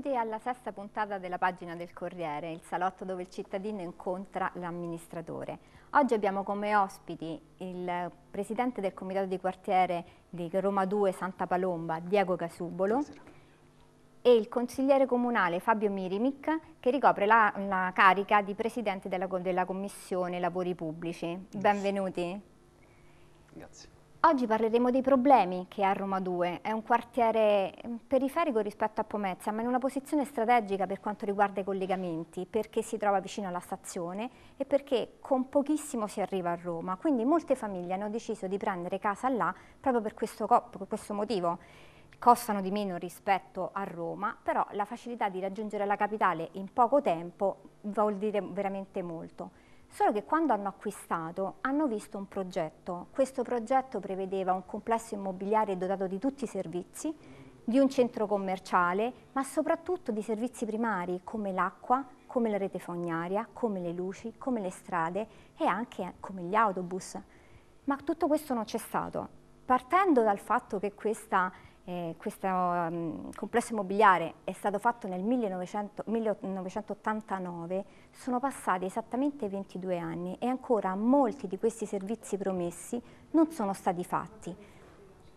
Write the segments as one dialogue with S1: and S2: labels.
S1: benvenuti alla sesta puntata della pagina del Corriere, il salotto dove il cittadino incontra l'amministratore. Oggi abbiamo come ospiti il presidente del comitato di quartiere di Roma 2 Santa Palomba, Diego Casubolo, Buonasera. e il consigliere comunale Fabio Mirimic che ricopre la, la carica di presidente della, della commissione lavori pubblici. Benvenuti. Grazie. Oggi parleremo dei problemi che ha Roma 2, è un quartiere periferico rispetto a Pomezia ma in una posizione strategica per quanto riguarda i collegamenti perché si trova vicino alla stazione e perché con pochissimo si arriva a Roma, quindi molte famiglie hanno deciso di prendere casa là proprio per questo, per questo motivo. Costano di meno rispetto a Roma, però la facilità di raggiungere la capitale in poco tempo vuol dire veramente molto. Solo che quando hanno acquistato hanno visto un progetto. Questo progetto prevedeva un complesso immobiliare dotato di tutti i servizi, di un centro commerciale, ma soprattutto di servizi primari come l'acqua, come la rete fognaria, come le luci, come le strade e anche eh, come gli autobus. Ma tutto questo non c'è stato. Partendo dal fatto che questa eh, questo um, complesso immobiliare è stato fatto nel 1900, 1989, sono passati esattamente 22 anni e ancora molti di questi servizi promessi non sono stati fatti.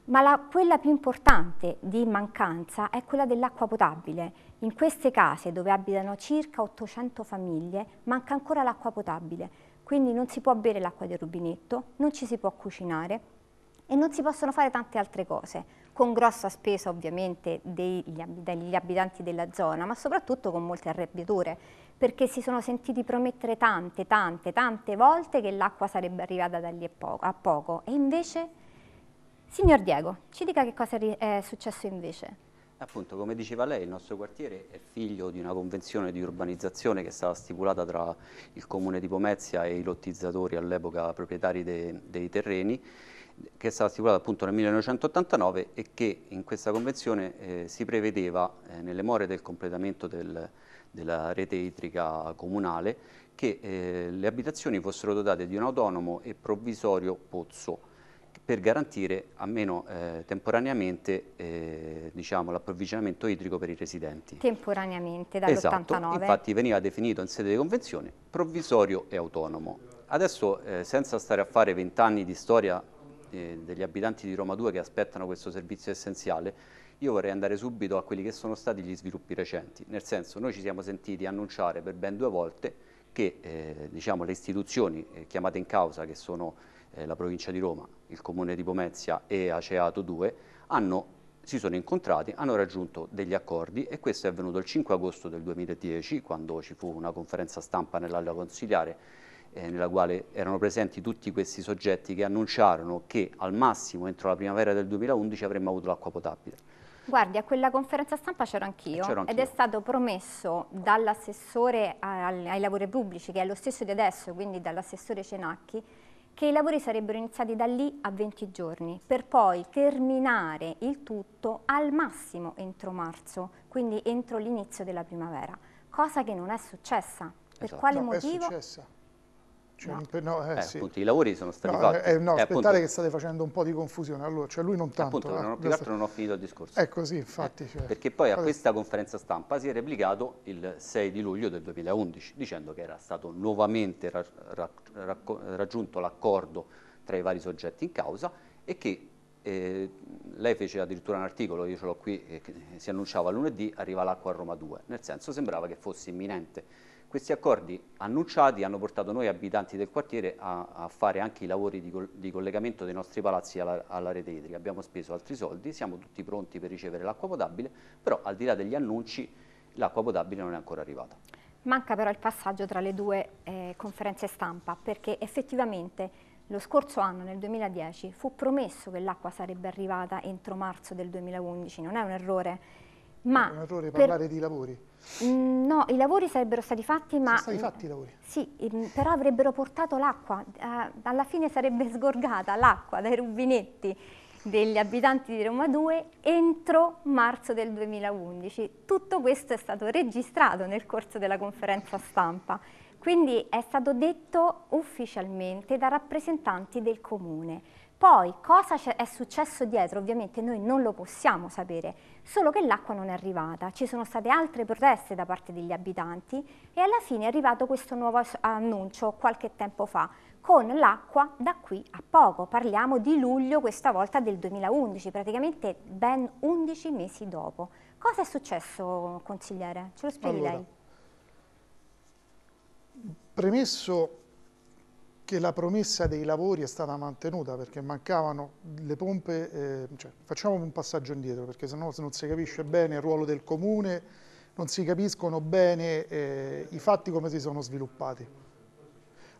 S1: Ma la, quella più importante di mancanza è quella dell'acqua potabile. In queste case dove abitano circa 800 famiglie manca ancora l'acqua potabile, quindi non si può bere l'acqua del rubinetto, non ci si può cucinare e non si possono fare tante altre cose con grossa spesa ovviamente degli, degli abitanti della zona, ma soprattutto con molte arrabbiature, perché si sono sentiti promettere tante, tante, tante volte che l'acqua sarebbe arrivata da lì a poco, e invece... Signor Diego, ci dica che cosa è successo invece.
S2: Appunto, come diceva lei, il nostro quartiere è figlio di una convenzione di urbanizzazione che è stata stipulata tra il comune di Pomezia e i lottizzatori all'epoca proprietari de dei terreni che è stata stipulata appunto nel 1989 e che in questa convenzione eh, si prevedeva, eh, nelle more del completamento del, della rete idrica comunale, che eh, le abitazioni fossero dotate di un autonomo e provvisorio pozzo per garantire almeno eh, temporaneamente eh, diciamo, l'approvvigionamento idrico per i residenti.
S1: Temporaneamente dall'89? Esatto, infatti
S2: veniva definito in sede di convenzione provvisorio e autonomo. Adesso, eh, senza stare a fare vent'anni di storia eh, degli abitanti di Roma 2 che aspettano questo servizio essenziale, io vorrei andare subito a quelli che sono stati gli sviluppi recenti. Nel senso, noi ci siamo sentiti annunciare per ben due volte che eh, diciamo, le istituzioni eh, chiamate in causa, che sono eh, la provincia di Roma, il comune di Pomezia e Aceato 2, hanno, si sono incontrati, hanno raggiunto degli accordi e questo è avvenuto il 5 agosto del 2010, quando ci fu una conferenza stampa nell'aula consiliare eh, nella quale erano presenti tutti questi soggetti che annunciarono che al massimo entro la primavera del 2011 avremmo avuto l'acqua potabile.
S1: Guardi, a quella conferenza stampa c'ero anch'io anch eh, ed è stato promesso dall'assessore ai lavori pubblici, che è lo stesso di adesso, quindi dall'assessore Cenacchi, che i lavori sarebbero iniziati da lì a 20 giorni, per poi terminare il tutto al massimo entro marzo, quindi entro l'inizio della primavera, cosa che non è successa. Per esatto. quale no, motivo? È successa.
S3: Cioè, no. No, eh, eh, sì. appunto, I
S2: lavori sono stati no, fatti. Eh, no, aspettare eh, appunto... che
S3: state facendo un po' di confusione, allora, cioè lui non tanto. Appunto, non ho, più questo... altro
S2: non ho finito il discorso. È
S3: così, ecco, infatti. Eh, cioè... Perché poi a Adesso... questa
S2: conferenza stampa si è replicato il 6 di luglio del 2011, dicendo che era stato nuovamente ra ra ra raggiunto l'accordo tra i vari soggetti in causa e che eh, lei fece addirittura un articolo, io ce l'ho qui, eh, che si annunciava lunedì, arriva l'acqua a Roma 2, nel senso sembrava che fosse imminente questi accordi annunciati hanno portato noi abitanti del quartiere a, a fare anche i lavori di, di, collegamento dei nostri palazzi alla, alla rete idrica. Abbiamo speso altri soldi, siamo tutti pronti per ricevere l'acqua potabile, però al di là degli annunci l'acqua potabile non è ancora arrivata.
S1: Manca però il passaggio tra le due eh, conferenze stampa perché effettivamente lo scorso anno, nel 2010, fu promesso che l'acqua sarebbe arrivata entro marzo del 2011, non è un errore ma è un errore parlare per... di lavori? Mm, no, i lavori sarebbero stati fatti, ma... Sono stati mm, fatti i lavori? Sì, però avrebbero portato l'acqua, eh, alla fine sarebbe sgorgata l'acqua dai rubinetti degli abitanti di Roma 2 entro marzo del 2011. Tutto questo è stato registrato nel corso della conferenza stampa, quindi è stato detto ufficialmente da rappresentanti del comune. Poi cosa è successo dietro ovviamente noi non lo possiamo sapere, solo che l'acqua non è arrivata, ci sono state altre proteste da parte degli abitanti e alla fine è arrivato questo nuovo annuncio qualche tempo fa con l'acqua da qui a poco, parliamo di luglio questa volta del 2011, praticamente ben 11 mesi dopo. Cosa è successo consigliere? Ce lo spieghi allora, lei?
S3: Premesso che la promessa dei lavori è stata mantenuta perché mancavano le pompe, eh, cioè, facciamo un passaggio indietro perché sennò non si capisce bene il ruolo del comune, non si capiscono bene eh, i fatti come si sono sviluppati.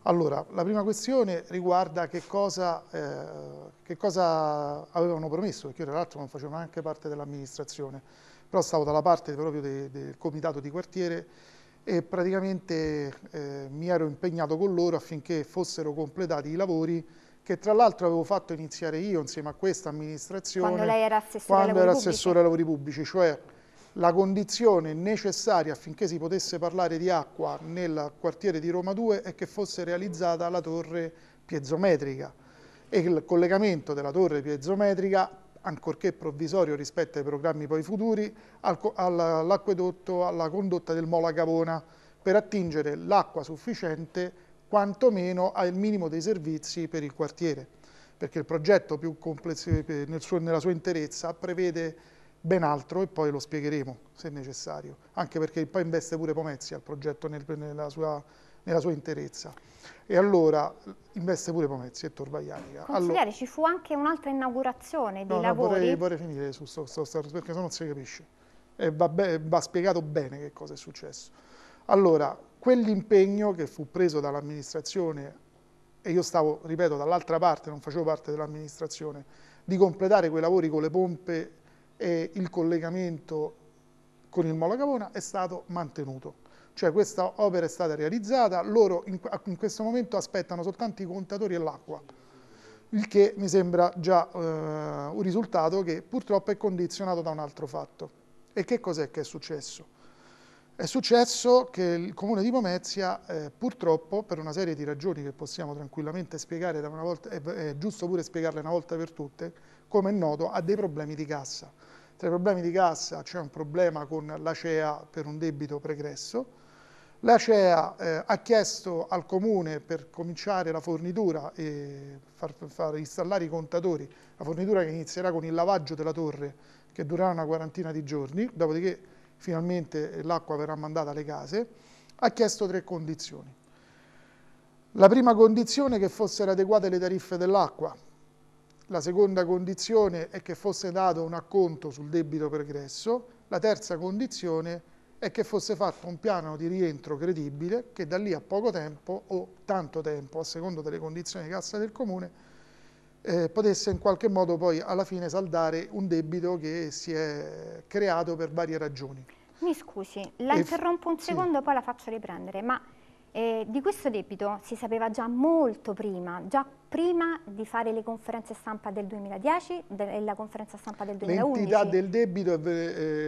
S3: Allora, la prima questione riguarda che cosa, eh, che cosa avevano promesso, perché io tra l'altro non facevo neanche parte dell'amministrazione, però stavo dalla parte proprio del de, comitato di quartiere e praticamente eh, mi ero impegnato con loro affinché fossero completati i lavori che tra l'altro avevo fatto iniziare io insieme a questa amministrazione quando lei era
S1: assessore, ai, lavori era assessore ai
S3: lavori pubblici, cioè la condizione necessaria affinché si potesse parlare di acqua nel quartiere di Roma 2 è che fosse realizzata la torre piezometrica e il collegamento della torre piezometrica ancorché provvisorio rispetto ai programmi poi futuri, all'acquedotto, alla condotta del Mola Gavona per attingere l'acqua sufficiente quantomeno al minimo dei servizi per il quartiere, perché il progetto più complesso eh, nel suo, nella sua interezza prevede ben altro e poi lo spiegheremo se necessario, anche perché poi investe pure Pomezia il progetto nel, nella sua nella sua interezza. E allora investe pure Pomezzi e Torvaianica. Consigliere, allora,
S1: ci fu anche un'altra inaugurazione di no, lavori. No, vorrei,
S3: vorrei finire su questo, perché se non si capisce. Va, be va spiegato bene che cosa è successo. Allora, quell'impegno che fu preso dall'amministrazione, e io stavo, ripeto, dall'altra parte, non facevo parte dell'amministrazione, di completare quei lavori con le pompe e il collegamento con il Mola Cavona è stato mantenuto cioè questa opera è stata realizzata, loro in, in questo momento aspettano soltanto i contatori e l'acqua, il che mi sembra già eh, un risultato che purtroppo è condizionato da un altro fatto. E che cos'è che è successo? È successo che il comune di Pomezia, eh, purtroppo, per una serie di ragioni che possiamo tranquillamente spiegare, da una volta, è, è giusto pure spiegarle una volta per tutte, come è noto, ha dei problemi di cassa. Tra i problemi di cassa c'è un problema con l'ACEA per un debito pregresso, L'ACEA eh, ha chiesto al Comune per cominciare la fornitura e far, far, installare i contatori, la fornitura che inizierà con il lavaggio della torre che durerà una quarantina di giorni, dopodiché finalmente l'acqua verrà mandata alle case, ha chiesto tre condizioni. La prima condizione è che fossero adeguate le tariffe dell'acqua, la seconda condizione è che fosse dato un acconto sul debito pregresso, la terza condizione è e che fosse fatto un piano di rientro credibile che da lì a poco tempo o tanto tempo, a secondo delle condizioni di cassa del comune, eh, potesse in qualche modo poi alla fine saldare un debito che si è creato per varie ragioni.
S1: Mi scusi, la interrompo un secondo sì. poi la faccio riprendere, ma eh, di questo debito si sapeva già molto prima, già prima di fare le conferenze stampa del 2010 e la conferenza stampa del 2011. L'entità del
S3: debito eh,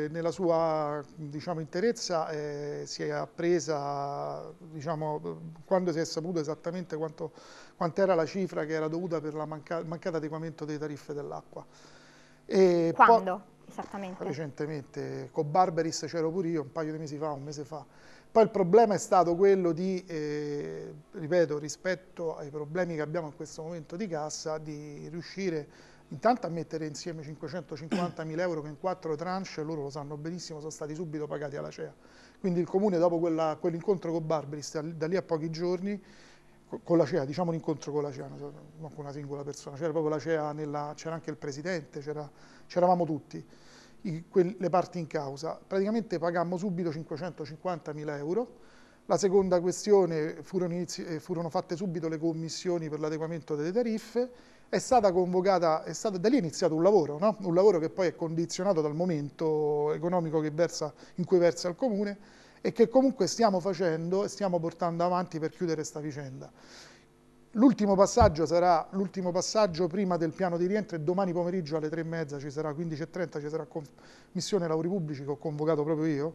S3: eh, nella sua diciamo, interezza eh, si è appresa diciamo, quando si è saputo esattamente quanto, quanto, era la cifra che era dovuta per il manca mancato adeguamento delle tariffe dell'acqua. Quando? Esattamente. Recentemente, con Barberis c'ero pure io un paio di mesi fa, un mese fa. Poi il problema è stato quello di, eh, ripeto, rispetto ai problemi che abbiamo in questo momento di cassa, di riuscire intanto a mettere insieme 550 mila euro che in quattro tranche, loro lo sanno benissimo, sono stati subito pagati alla CEA. Quindi il Comune dopo quell'incontro quell con Barberis, da lì a pochi giorni, con la CEA, diciamo l'incontro con la CEA, non con una singola persona, c'era proprio la CEA, c'era anche il Presidente, c'eravamo tutti i, que, le parti in causa. Praticamente pagammo subito 550.000 euro. La seconda questione furono, inizi, eh, furono fatte subito le commissioni per l'adeguamento delle tariffe è stata convocata, è stato, da lì è iniziato un lavoro, no? un lavoro che poi è condizionato dal momento economico versa, in cui versa il Comune e che comunque stiamo facendo e stiamo portando avanti per chiudere questa vicenda. L'ultimo passaggio sarà l'ultimo passaggio prima del piano di rientro e domani pomeriggio alle 3.30 ci sarà, 15.30 ci sarà commissione lavori pubblici che ho convocato proprio io,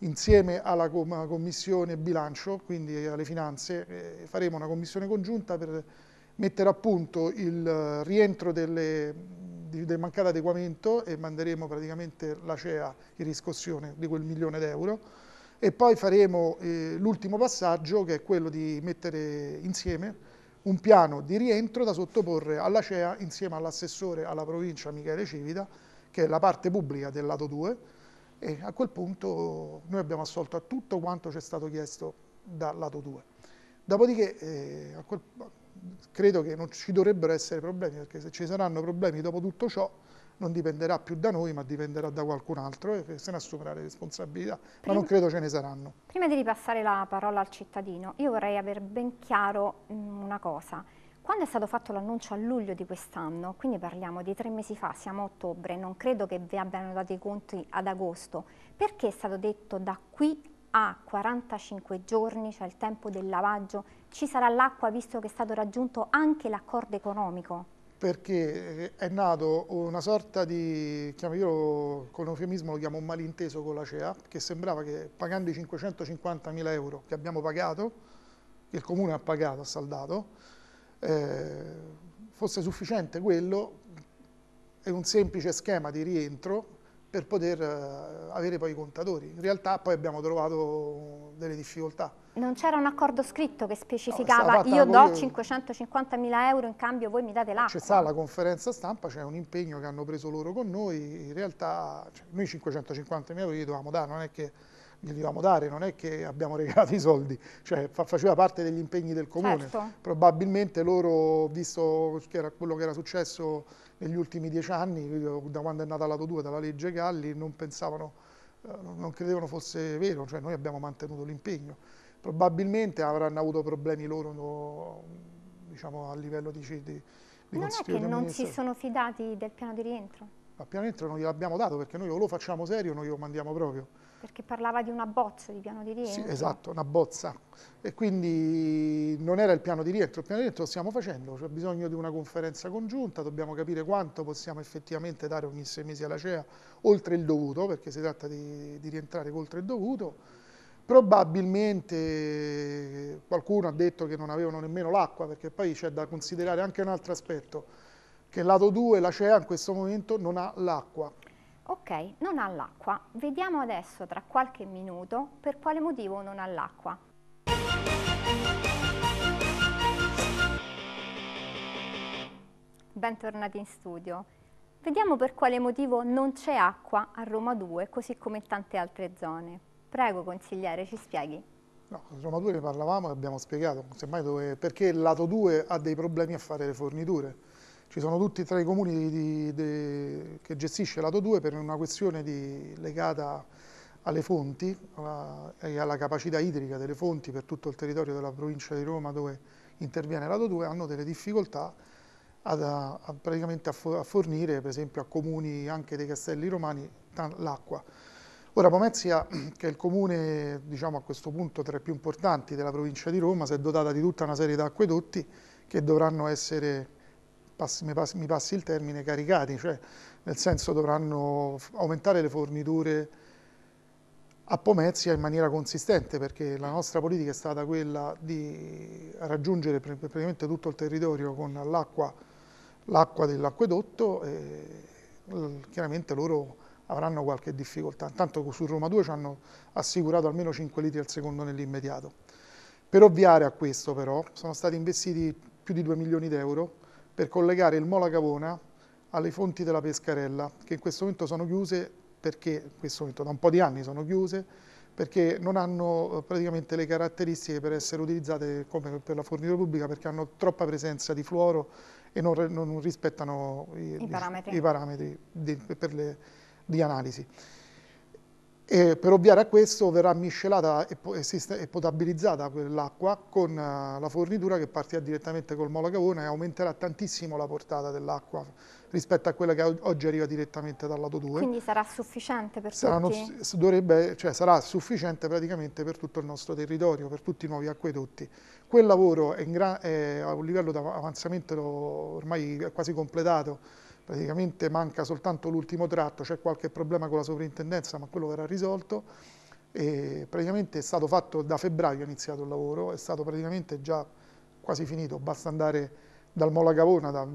S3: insieme alla commissione bilancio, quindi alle finanze, faremo una commissione congiunta per mettere a punto il rientro delle, del mancato adeguamento e manderemo praticamente la CEA in riscossione di quel milione d'euro e poi faremo eh, l'ultimo passaggio che è quello di mettere insieme un piano di rientro da sottoporre all'ACEA insieme all'assessore alla provincia Michele Civita, che è la parte pubblica del lato 2, e a quel punto noi abbiamo assolto a tutto quanto ci è stato chiesto dal lato 2. Dopodiché eh, quel, credo che non ci dovrebbero essere problemi, perché se ci saranno problemi dopo tutto ciò, non dipenderà più da noi, ma dipenderà da qualcun altro e se ne assumerà le responsabilità, prima, ma non credo ce ne saranno.
S1: Prima di ripassare la parola al cittadino, io vorrei aver ben chiaro mm, una cosa. Quando è stato fatto l'annuncio a luglio di quest'anno, quindi parliamo di tre mesi fa, siamo a ottobre, non credo che vi abbiano dato i conti ad agosto, perché è stato detto da qui a 45 giorni, cioè il tempo del lavaggio, ci sarà l'acqua visto che è stato raggiunto anche l'accordo economico?
S3: perché eh, è nato una sorta di, io con eufemismo lo chiamo un malinteso con la CEA, che sembrava che pagando i 550 mila euro che abbiamo pagato, che il comune ha pagato, ha saldato, eh, fosse sufficiente quello, è un semplice schema di rientro per poter eh, avere poi i contatori. In realtà poi abbiamo trovato eh, delle difficoltà.
S1: Non c'era un accordo scritto che specificava no, io do 550.000 euro in cambio voi mi date l'acqua? C'è
S3: stata la conferenza stampa, c'è un impegno che hanno preso loro con noi, in realtà cioè, noi 550.000 euro li dovevamo dare, non è che li dovevamo dare, non è che abbiamo regalato i soldi, cioè fa, faceva parte degli impegni del comune. Certo. Probabilmente loro, visto che quello che era successo negli ultimi dieci anni, da quando è nata la 2 dalla legge Galli, non pensavano, eh, non credevano fosse vero, cioè noi abbiamo mantenuto l'impegno. Probabilmente avranno avuto problemi loro diciamo, a livello di, di, di Non è che non si sono
S1: fidati del piano di rientro?
S3: Ma il piano di rientro non gliel'abbiamo dato perché noi o lo facciamo serio o non lo mandiamo proprio.
S1: Perché parlava di una bozza di piano di rientro. Sì,
S3: esatto, una bozza. E quindi non era il piano di rientro, il piano di rientro lo stiamo facendo, c'è bisogno di una conferenza congiunta, dobbiamo capire quanto possiamo effettivamente dare ogni sei mesi alla CEA, oltre il dovuto, perché si tratta di, di rientrare oltre il dovuto. Probabilmente qualcuno ha detto che non avevano nemmeno l'acqua, perché poi c'è da considerare anche un altro aspetto, che lato 2, la CEA in questo momento non ha l'acqua.
S1: Ok, non ha l'acqua. Vediamo adesso tra qualche minuto per quale motivo non ha l'acqua. Bentornati in studio. Vediamo per quale motivo non c'è acqua a Roma 2, così come in tante altre zone. Prego, consigliere, ci spieghi.
S3: No, Roma 2 ne parlavamo e abbiamo spiegato, semmai dove, perché il lato 2 ha dei problemi a fare le forniture ci sono tutti e tre i comuni di, di, che gestisce lato 2 per una questione di, legata alle fonti alla, e alla capacità idrica delle fonti per tutto il territorio della provincia di Roma dove interviene lato 2 hanno delle difficoltà ad, a, a, a, fornire per esempio a comuni anche dei castelli romani l'acqua. Ora Pomezia, che è il comune diciamo, a questo punto tra i più importanti della provincia di Roma, si è dotata di tutta una serie di acquedotti che dovranno essere passi, mi, passi, mi, passi, il termine, caricati, cioè nel senso dovranno aumentare le forniture a Pomezia in maniera consistente perché la nostra politica è stata quella di raggiungere praticamente tutto il territorio con l'acqua dell'acquedotto e chiaramente loro avranno qualche difficoltà. Intanto su Roma 2 ci hanno assicurato almeno 5 litri al secondo nell'immediato. Per ovviare a questo però sono stati investiti più di 2 milioni di euro per collegare il Mola Cavona alle fonti della Pescarella, che in questo momento sono chiuse perché, momento, da un po' di anni sono chiuse, perché non hanno eh, praticamente le caratteristiche per essere utilizzate come per la fornitura pubblica, perché hanno troppa presenza di fluoro e non, non rispettano i, I parametri, i parametri di, le, di analisi. E per ovviare a questo verrà miscelata e potabilizzata quell'acqua con eh, la fornitura che partirà direttamente col molo Cavone e aumenterà tantissimo la portata dell'acqua rispetto a quella che oggi arriva direttamente dal lato 2. Quindi
S1: sarà sufficiente per Saranno, tutti?
S3: Dovrebbe, cioè sarà sufficiente praticamente per tutto il nostro territorio, per tutti i nuovi acquedotti. Quel lavoro è, è a un livello di avanzamento ormai quasi completato praticamente manca soltanto l'ultimo tratto, c'è qualche problema con la sovrintendenza, ma quello verrà risolto. E praticamente è stato fatto da febbraio, è iniziato il lavoro, è stato praticamente già quasi finito, basta andare dal Mola Cavona, da,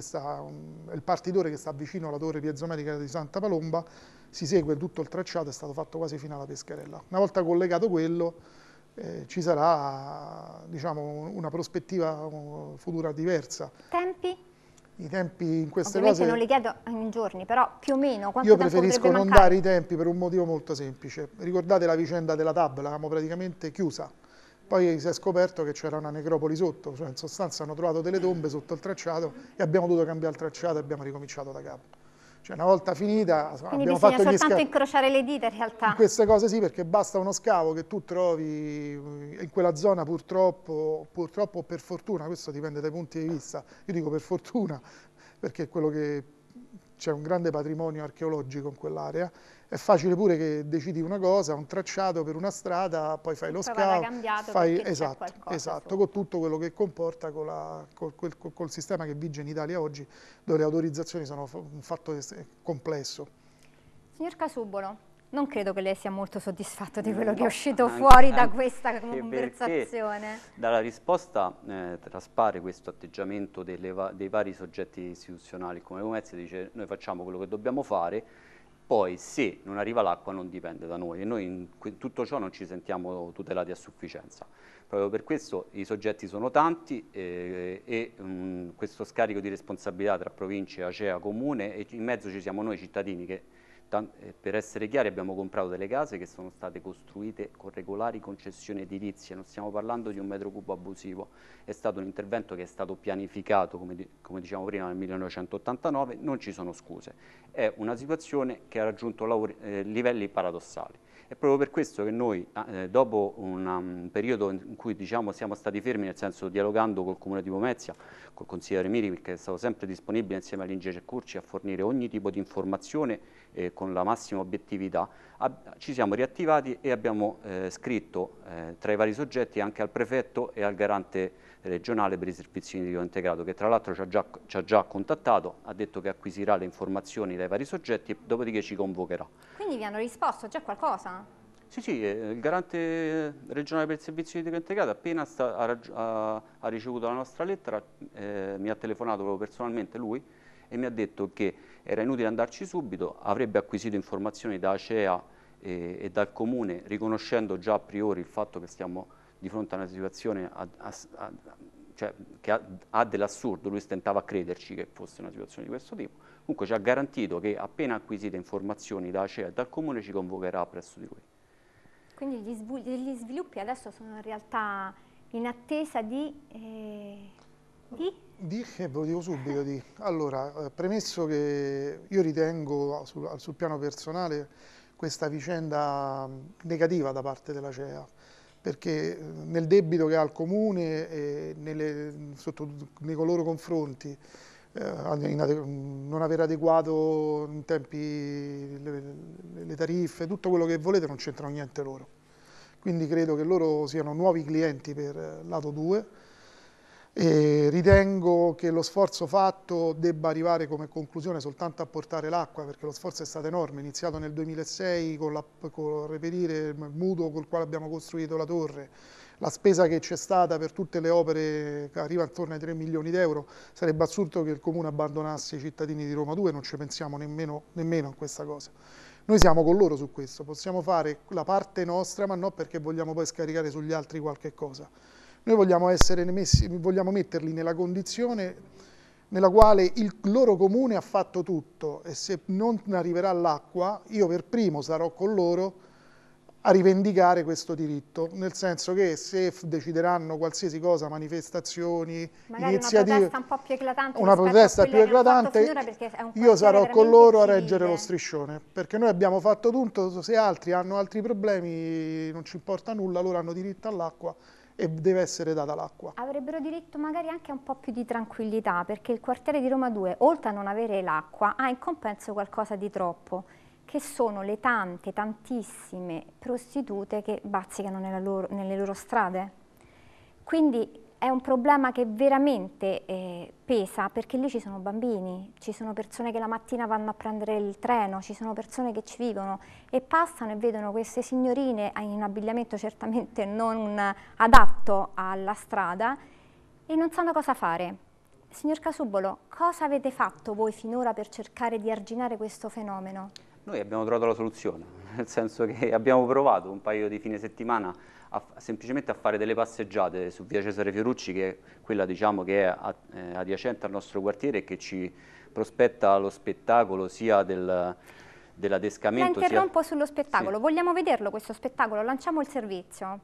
S3: sta, um, è il partitore che sta vicino alla torre piezomerica di Santa Palomba, si segue tutto il tracciato, è stato fatto quasi fino alla Pescherella. Una volta collegato quello eh, ci sarà diciamo, una prospettiva uh, futura diversa.
S1: Tempi?
S3: i tempi in queste Ovviamente cose... non li
S1: chiedo in giorni, però più o meno quanto Io preferisco non mancare? dare
S3: i tempi per un motivo molto semplice. Ricordate la vicenda della TAB, l'avevamo praticamente chiusa. Poi si è scoperto che c'era una necropoli sotto, cioè in sostanza hanno trovato delle tombe sotto il tracciato e abbiamo dovuto cambiare il tracciato e abbiamo ricominciato da capo. Cioè una volta finita Quindi abbiamo fatto gli scavi. Quindi bisogna soltanto
S1: incrociare le dita in realtà. In
S3: queste cose sì, perché basta uno scavo che tu trovi eh, in quella zona purtroppo, purtroppo per fortuna, questo dipende dai punti di vista, io dico per fortuna perché è quello che c'è un grande patrimonio archeologico in quell'area è facile pure che decidi una cosa, un tracciato per una strada, poi fai lo poi scout, fai, esatto, esatto con tutto quello che comporta con la, col, col, col, sistema che vige in Italia oggi, dove le autorizzazioni sono un fatto complesso.
S1: Signor Casubolo, non credo che lei sia molto soddisfatto di quello no, che è uscito anche, fuori da questa conversazione.
S2: Dalla risposta eh, traspare questo atteggiamento va dei vari soggetti istituzionali. Come Comezia dice noi facciamo quello che dobbiamo fare, poi se non arriva l'acqua non dipende da noi e noi in tutto ciò non ci sentiamo tutelati a sufficienza. Proprio per questo i soggetti sono tanti eh, e, e mm, mh, questo scarico di responsabilità tra province, ACEA, comune e in mezzo ci siamo noi cittadini che eh, per essere chiari abbiamo comprato delle case che sono state costruite con regolari concessioni edilizie, non stiamo parlando di un metro cubo abusivo, è stato un intervento che è stato pianificato come, come diciamo prima nel 1989, non ci sono scuse, è una situazione che ha raggiunto eh, livelli paradossali. È proprio per questo che noi, ah, eh, dopo un um, periodo in cui diciamo, siamo stati fermi, nel senso dialogando col Comune di Pomezia, col consigliere Miri, che è stato sempre disponibile insieme all'Ingegner Curci a fornire ogni tipo di informazione eh, con la massima obiettività, ci siamo riattivati e abbiamo eh, scritto eh, tra i vari soggetti anche al prefetto e al garante regionale per i servizi di diritto integrato, che tra l'altro ci, ci ha già contattato, ha detto che acquisirà le informazioni dai vari soggetti e dopodiché ci convocherà.
S1: Quindi vi hanno risposto già qualcosa?
S2: Sì, sì, eh, il garante regionale per il servizio di diritto integrato appena sta, ha, ha, ricevuto la nostra lettera eh, mi ha telefonato proprio personalmente lui e mi ha detto che era inutile andarci subito, avrebbe acquisito informazioni da ACEA e, e dal Comune riconoscendo già a priori il fatto che stiamo di fronte a una situazione a, a, a, cioè, che ha, dell'assurdo, lui stentava a crederci che fosse una situazione di questo tipo, comunque ci ha garantito che appena acquisite informazioni da ACEA e dal Comune ci convocherà presso di lui.
S1: Quindi gli, svil gli sviluppi adesso sono in realtà in attesa di... Eh,
S3: di? di eh, ve lo dico subito di. Allora, eh, premesso che io ritengo sul, sul piano personale questa vicenda negativa da parte della CEA, perché eh, nel debito che ha il Comune e nelle, sotto, nei loro confronti eh, non aver adeguato in tempi le tariffe, tutto quello che volete non c'entrano niente loro. Quindi credo che loro siano nuovi clienti per eh, lato 2 e ritengo che lo sforzo fatto debba arrivare come conclusione soltanto a portare l'acqua perché lo sforzo è stato enorme, iniziato nel 2006 con, la, con reperire il mutuo col quale abbiamo costruito la torre, la spesa che c'è stata per tutte le opere arriva attorno ai 3 milioni di euro, sarebbe assurdo che il Comune abbandonasse i cittadini di Roma 2, non ci pensiamo nemmeno, nemmeno a questa cosa. Noi siamo con loro su questo, possiamo fare la parte nostra ma non perché vogliamo poi scaricare sugli altri qualche cosa. Noi vogliamo, messi, vogliamo metterli nella condizione nella quale il loro comune ha fatto tutto e se non arriverà l'acqua, io per primo sarò con loro a rivendicare questo diritto, nel senso che se decideranno qualsiasi cosa, manifestazioni, Magari iniziative, una protesta un
S1: po' più eclatante, una protesta più eclatante io sarò con loro a reggere lo
S3: striscione, perché noi abbiamo fatto tutto, se altri hanno altri problemi non ci importa nulla, loro hanno diritto all'acqua e deve essere data l'acqua.
S1: Avrebbero diritto magari anche a un po' più di tranquillità perché il quartiere di Roma 2, oltre a non avere l'acqua, ha in compenso qualcosa di troppo che sono le tante, tantissime prostitute che bazzicano loro, nelle loro strade. Quindi è un problema che veramente eh, pesa perché lì ci sono bambini, ci sono persone che la mattina vanno a prendere il treno, ci sono persone che ci vivono e passano e vedono queste signorine in abbigliamento certamente non adatto alla strada e non sanno cosa fare. Signor Casubolo, cosa avete fatto voi finora per cercare di arginare questo fenomeno?
S2: Noi abbiamo trovato la soluzione, nel senso che abbiamo provato un paio di fine settimana a, semplicemente a fare delle passeggiate su via Cesare Fiorucci, che è quella diciamo, che è eh, adiacente al nostro quartiere e che ci prospetta lo spettacolo sia del dell'adescamento. La interrompo
S1: sia... sullo spettacolo, sì. vogliamo vederlo questo spettacolo, lanciamo il servizio.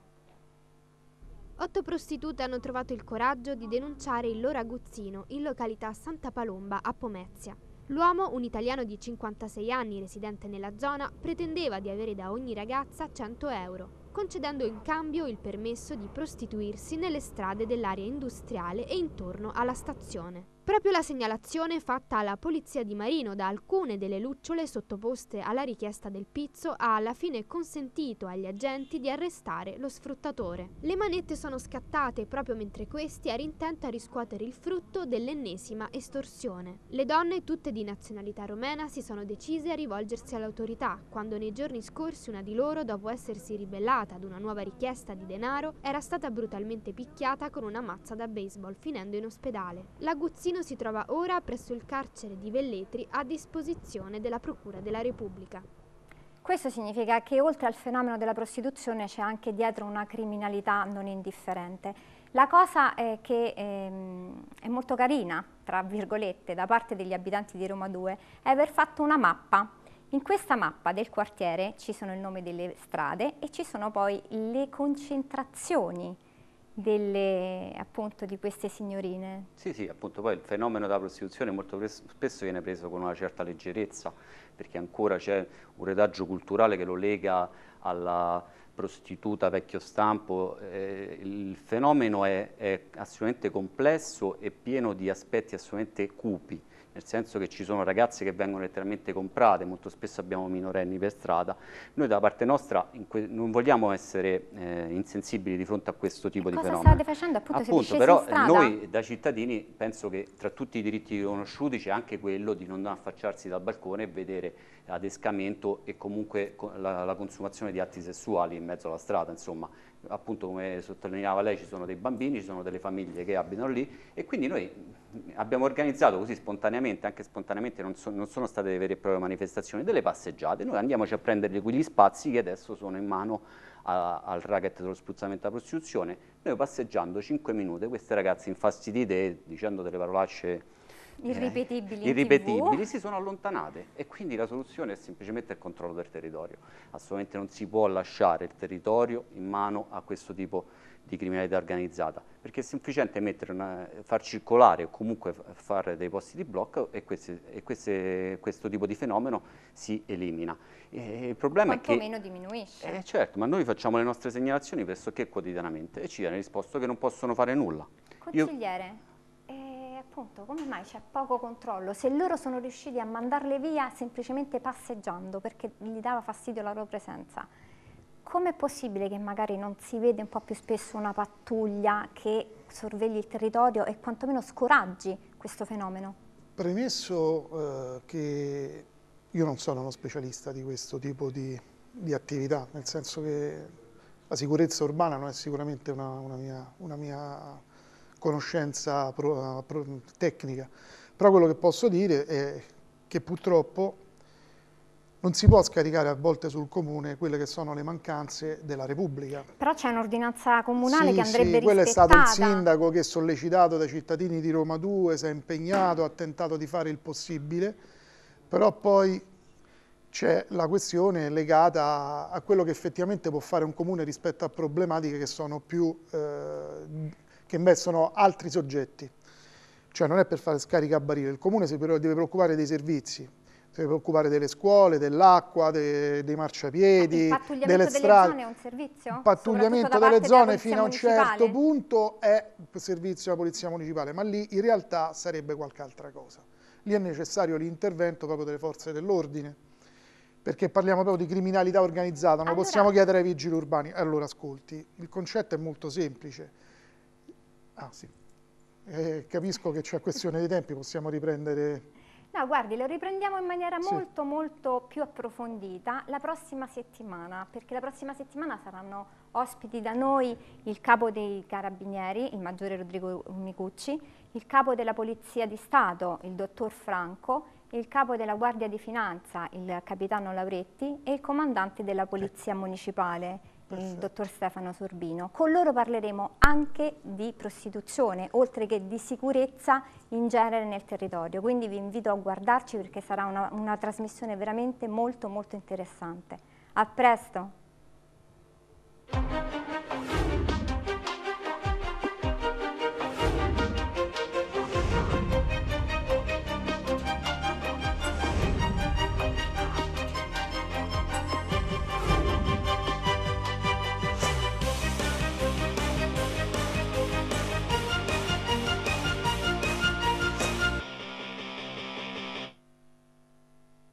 S1: Otto prostitute hanno trovato il coraggio di denunciare il loro aguzzino in località Santa Palomba a Pomezia. L'uomo, un italiano di 56 anni residente nella zona, pretendeva di avere da ogni ragazza 100 euro, concedendo in cambio il permesso di prostituirsi nelle strade dell'area industriale e intorno alla stazione. Proprio la segnalazione fatta alla Polizia di Marino da alcune delle lucciole sottoposte alla richiesta del pizzo ha alla fine consentito agli agenti di arrestare lo sfruttatore. Le manette sono scattate proprio mentre questi era intento a riscuotere il frutto dell'ennesima estorsione. Le donne, tutte di nazionalità romena, si sono decise a rivolgersi all'autorità, quando nei giorni scorsi una di loro, dopo essersi ribellata ad una nuova richiesta di denaro, era stata brutalmente picchiata con una mazza da baseball finendo in ospedale. La Guzzina Martino si trova ora presso il carcere di Velletri a disposizione della Procura della Repubblica. Questo significa che oltre al fenomeno della prostituzione c'è anche dietro una criminalità non indifferente. La cosa è che ehm, è molto carina, tra virgolette, da parte degli abitanti di Roma 2 è aver fatto una mappa. In questa mappa del quartiere ci sono il nome delle strade e ci sono poi le concentrazioni delle, appunto, di queste signorine.
S2: Sì, sì, appunto poi il fenomeno della prostituzione molto spesso viene preso con una certa leggerezza, perché ancora c'è un retaggio culturale che lo lega alla prostituta vecchio stampo, eh, il fenomeno è, è assolutamente complesso e pieno di aspetti assolutamente cupi, nel senso che ci sono ragazze che vengono letteralmente comprate, molto spesso abbiamo minorenni per strada. Noi da parte nostra non vogliamo essere eh, insensibili di fronte a questo tipo e di cosa fenomeni. Cosa state facendo appunto, appunto però noi da cittadini penso che tra tutti i diritti riconosciuti c'è anche quello di non affacciarsi dal balcone e vedere adescamento e comunque la, la consumazione di atti sessuali in mezzo alla strada, insomma appunto come sottolineava lei ci sono dei bambini, ci sono delle famiglie che abitano lì e quindi noi abbiamo organizzato così spontaneamente, anche spontaneamente non, so, non sono state vere e proprie manifestazioni, delle passeggiate, noi andiamoci a prendere quegli spazi che adesso sono in mano a, al racket dello spruzzamento della prostituzione, noi passeggiando 5 minuti queste ragazze infastidite dicendo delle parolacce
S1: eh, irripetibili, irripetibili si
S2: sono allontanate e quindi la soluzione è semplicemente il controllo del territorio. Assolutamente non si può lasciare il territorio in mano a questo tipo di criminalità organizzata, perché è semplicemente una, far circolare o comunque fare dei posti di blocco e, queste, e queste, questo tipo di fenomeno si elimina. E il problema Quanto è che... meno
S1: diminuisce. Eh,
S2: certo, ma noi facciamo le nostre segnalazioni pressoché quotidianamente e ci viene risposto che non possono fare nulla.
S1: Consigliere, appunto come mai c'è poco controllo? Se loro sono riusciti a mandarle via semplicemente passeggiando perché gli dava fastidio la loro presenza, com'è possibile che magari non si vede un po' più spesso una pattuglia che sorvegli il territorio e quantomeno scoraggi questo fenomeno?
S3: Premesso eh, che io non sono uno specialista di questo tipo di, di attività, nel senso che la sicurezza urbana non è sicuramente una, una, mia, una mia, conoscenza pro, pro, tecnica, però quello che posso dire è che purtroppo non si può scaricare a volte sul comune quelle che sono le mancanze della Repubblica.
S1: Però c'è un'ordinanza comunale sì, che andrebbe sì, quello rispettata. quello è stato il
S3: sindaco che sollecitato dai cittadini di Roma 2, si è impegnato, ha tentato di fare il possibile, però poi c'è la questione legata a quello che effettivamente può fare un comune rispetto a problematiche che sono più eh, che investono altri soggetti. Cioè non è per fare scarica a barile, il comune si deve preoccupare dei servizi, si deve preoccupare delle scuole, dell'acqua, de, dei marciapiedi, delle strade. Il pattugliamento delle zone
S1: è un servizio? Il pattugliamento delle zone fino a un certo
S3: punto è servizio della polizia municipale, ma lì in realtà sarebbe qualche altra cosa. Lì è necessario l'intervento proprio delle forze dell'ordine, perché parliamo proprio di criminalità organizzata, non allora... possiamo chiedere ai vigili urbani. Allora ascolti, il concetto è molto semplice Ah sì, eh, capisco che c'è questione di tempi, possiamo riprendere...
S1: No, guardi, lo riprendiamo in maniera sì. molto molto più approfondita la prossima settimana, perché la prossima settimana saranno ospiti da noi il capo dei carabinieri, il maggiore Rodrigo Micucci, il capo della Polizia di Stato, il dottor Franco, il capo della Guardia di Finanza, il capitano Lauretti e il comandante della Polizia Municipale, Perfetto. il dottor Stefano Sorbino. Con loro parleremo anche di prostituzione, oltre che di sicurezza in genere nel territorio. Quindi vi invito a guardarci perché sarà una, una trasmissione veramente molto molto interessante. A presto!